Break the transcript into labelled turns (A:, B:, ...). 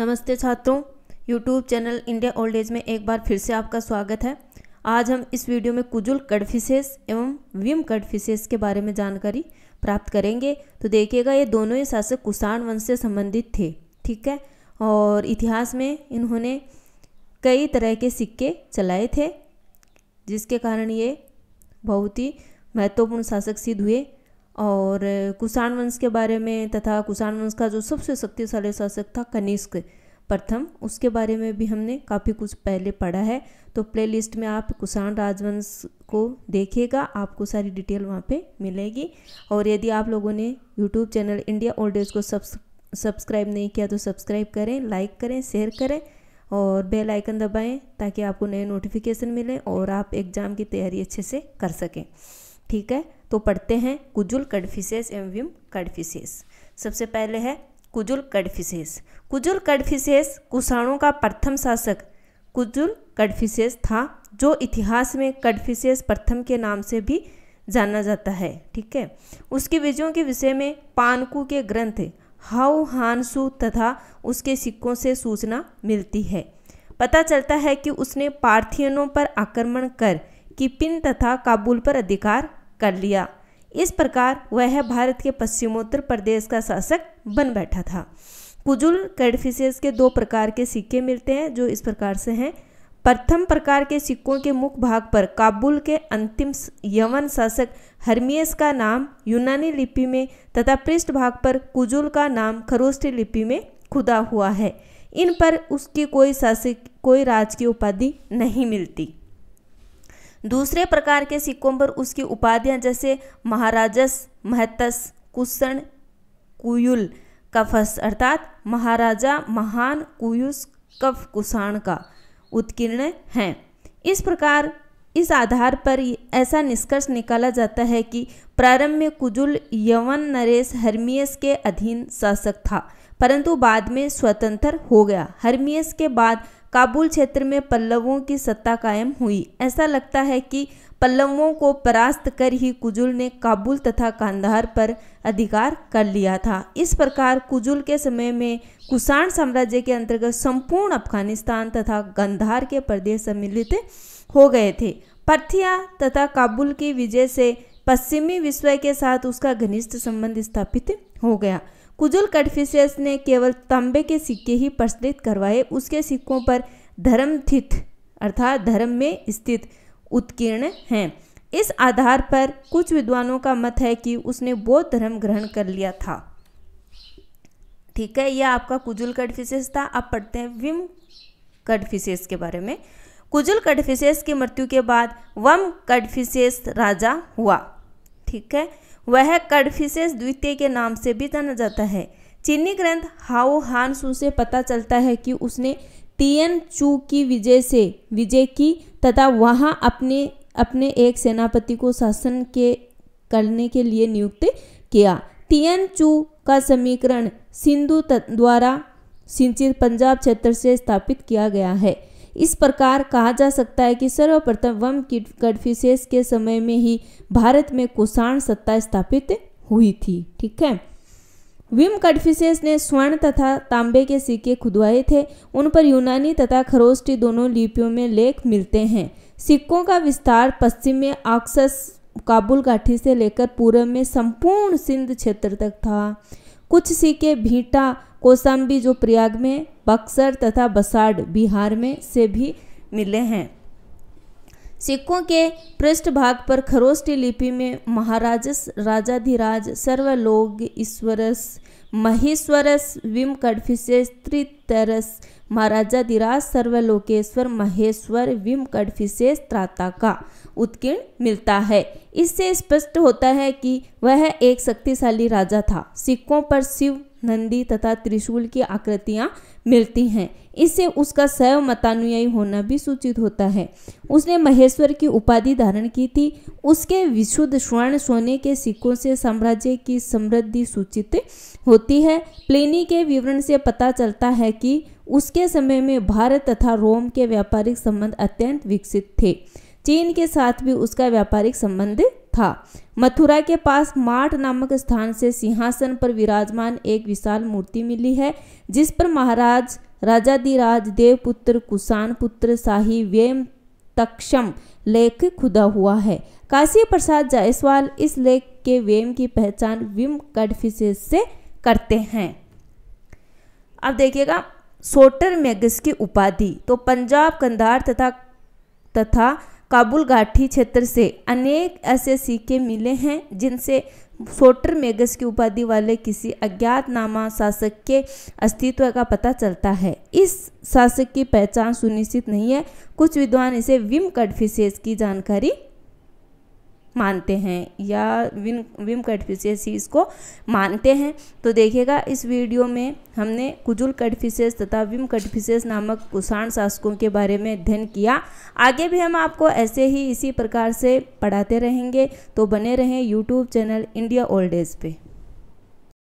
A: नमस्ते छात्रों YouTube channel India old age में एक बार फिर से आपका स्वागत है आज हम इस वीडियो में कुजुल कडफिशेस एवं विम कडफिशेस के बारे में जानकारी प्राप्त करेंगे तो देखिएगा ये दोनों ही शासक कुषाण वंश से संबंधित थे ठीक है और इतिहास में इन्होंने कई तरह के सिक्के चलाए थे जिसके कारण ये बहुत ही महत्वपूर्ण शासक सिद्ध हुए और कुषाण वंश के बारे में तथा कुषाण वंश का जो सबसे शक्तिशाली शासक था कनिष्क प्रथम उसके बारे में भी हमने काफ़ी कुछ पहले पढ़ा है तो प्लेलिस्ट में आप कुषाण राजवंश को देखिएगा आपको सारी डिटेल वहाँ पे मिलेगी और यदि आप लोगों ने YouTube channel India old age को सब्सक्राइब नहीं किया तो सब्सक्राइब करें लाइक करें शेयर करें और बेल आइकन दबाएं ताकि आपको नए नोटिफिकेशन मिले और आप एग्ज़ाम की तैयारी अच्छे से कर सकें ठीक है तो पढ़ते हैं कुजुल कडफिसेस विम कडफिसेस सबसे पहले है कुजुल कडफिसेस कुजुल कडफिसेस कुषाणों का प्रथम शासक कुजुल कडफिसेस था जो इतिहास में कडफिसेस प्रथम के नाम से भी जाना जाता है ठीक है उसके विजयों के विषय में पानकू के ग्रंथ हाउ हानसू तथा उसके सिक्कों से सूचना मिलती है पता चलता है कि उसने पार्थियनों पर आक्रमण कर किपिन तथा काबुल पर अधिकार कर लिया इस प्रकार वह भारत के पश्चिमोत्तर प्रदेश का शासक बन बैठा था कुजुल कैडफिशेस के दो प्रकार के सिक्के मिलते हैं जो इस प्रकार से हैं प्रथम प्रकार के सिक्कों के मुख भाग पर काबुल के अंतिम यवन शासक हर्मियस का नाम यूनानी लिपि में तथा पृष्ठ भाग पर कुजुल का नाम खरोष्टी लिपि में खुदा हुआ है इन पर उसकी कोई शासक कोई राजकीय उपाधि नहीं मिलती दूसरे प्रकार के सिक्कों पर उसकी उपाधियां जैसे महाराजस महतस कुसन कुयुल कफस अर्थात महाराजा महान कुयुस कफ कुषाण का उत्कीर्ण हैं इस प्रकार इस आधार पर ऐसा निष्कर्ष निकाला जाता है कि प्रारंभ में कुजुल यवन नरेश हर्मियस के अधीन शासक था परंतु बाद में स्वतंत्र हो गया हर्मियस के बाद काबुल क्षेत्र में पल्लवों की सत्ता कायम हुई ऐसा लगता है कि पल्लवों को परास्त कर ही कुजुल ने काबुल तथा कांधार पर अधिकार कर लिया था इस प्रकार कुजुल के समय में कुषाण साम्राज्य के अंतर्गत संपूर्ण अफगानिस्तान तथा गंधार के प्रदेश सम्मिलित हो गए थे पर्थिया तथा काबुल की विजय से पश्चिमी विश्व के साथ उसका घनिष्ठ संबंध स्थापित हो गया कुजुल कटफिशियस ने केवल तांबे के सिक्के ही प्रचलित करवाए उसके सिक्कों पर धर्मथित अर्थात धर्म में स्थित उत्कीर्ण हैं इस आधार पर कुछ विद्वानों का मत है कि उसने बौद्ध धर्म ग्रहण कर लिया था ठीक है यह आपका कुजुल कटफिसेस था आप पढ़ते हैं विम कटफिसेस के बारे में कुजुल कटफिसेस की मृत्यु के बाद वम कटफिसेस राजा हुआ ठीक है वह कडफिसेस द्वितीय के नाम से भी जाना जाता है चीनी ग्रंथ हाओ हानसू से पता चलता है कि उसने तियन चू की विजय से विजय की तथा वहाँ अपने अपने एक सेनापति को शासन के करने के लिए नियुक्त किया तियन चू का समीकरण सिंधु द्वारा सिंचित पंजाब क्षेत्र से स्थापित किया गया है इस प्रकार कहा जा सकता है कि सर्वप्रथम वम की के समय में ही भारत में कुषाण सत्ता स्थापित हुई थी ठीक है विम कटफिसेस ने स्वर्ण तथा तांबे के सिक्के खुदवाए थे उन पर यूनानी तथा खरोस्टी दोनों लिपियों में लेख मिलते हैं सिक्कों का विस्तार पश्चिम में आक्सस काबुल घाटी से लेकर पूर्व में संपूर्ण सिंध क्षेत्र तक था कुछ सीखें भीटा कोसाम्बी जो प्रयाग में बक्सर तथा बसाड बिहार में से भी मिले हैं सिक्कों के पृष्ठभाग पर खरोष्टी लिपि में महाराजस राजाधिराज सर्वलोग ईश्वरस महेश्वरस विम कडफिसेस त्रितरस महाराजाधिराज सर्वलोकेश्वर महेश्वर विम कडफिसेस त्राता का उत्कीर्ण मिलता है इससे स्पष्ट होता है कि वह एक शक्तिशाली राजा था सिक्कों पर शिव नंदी तथा त्रिशूल की आकृतियाँ मिलती हैं इससे उसका स्वयं मतानुयायी होना भी सूचित होता है उसने महेश्वर की उपाधि धारण की थी उसके विशुद्ध स्वर्ण सोने के सिक्कों से साम्राज्य की समृद्धि सूचित होती है प्लेनी के विवरण से पता चलता है कि उसके समय में भारत तथा रोम के व्यापारिक संबंध अत्यंत विकसित थे चीन के साथ भी उसका व्यापारिक संबंध था मथुरा के पास माठ नामक स्थान से सिंहासन पर विराजमान एक विशाल मूर्ति मिली है जिस पर महाराज राजाधिराज देवपुत्र कुसान पुत्र शाही वेम तक्षम लेख खुदा हुआ है काशी प्रसाद जायसवाल इस लेख के वेम की पहचान विम कडफिशेज से करते हैं अब देखिएगा सोटर मेगस की उपाधि तो पंजाब कंधार तथा तथा काबुल घाटी क्षेत्र से अनेक ऐसे सिक्के मिले हैं जिनसे सोटर मेगस की उपाधि वाले किसी अज्ञातनामा शासक के अस्तित्व का पता चलता है इस शासक की पहचान सुनिश्चित नहीं है कुछ विद्वान इसे विम कटफिसेस की जानकारी मानते हैं या विम विम कटफिशेस इसको मानते हैं तो देखिएगा इस वीडियो में हमने कुजुल कटफिशेस तथा विम कटफिशेस नामक कुषाण शासकों के बारे में अध्ययन किया आगे भी हम आपको ऐसे ही इसी प्रकार से पढ़ाते रहेंगे तो बने रहें YouTube channel India old age पर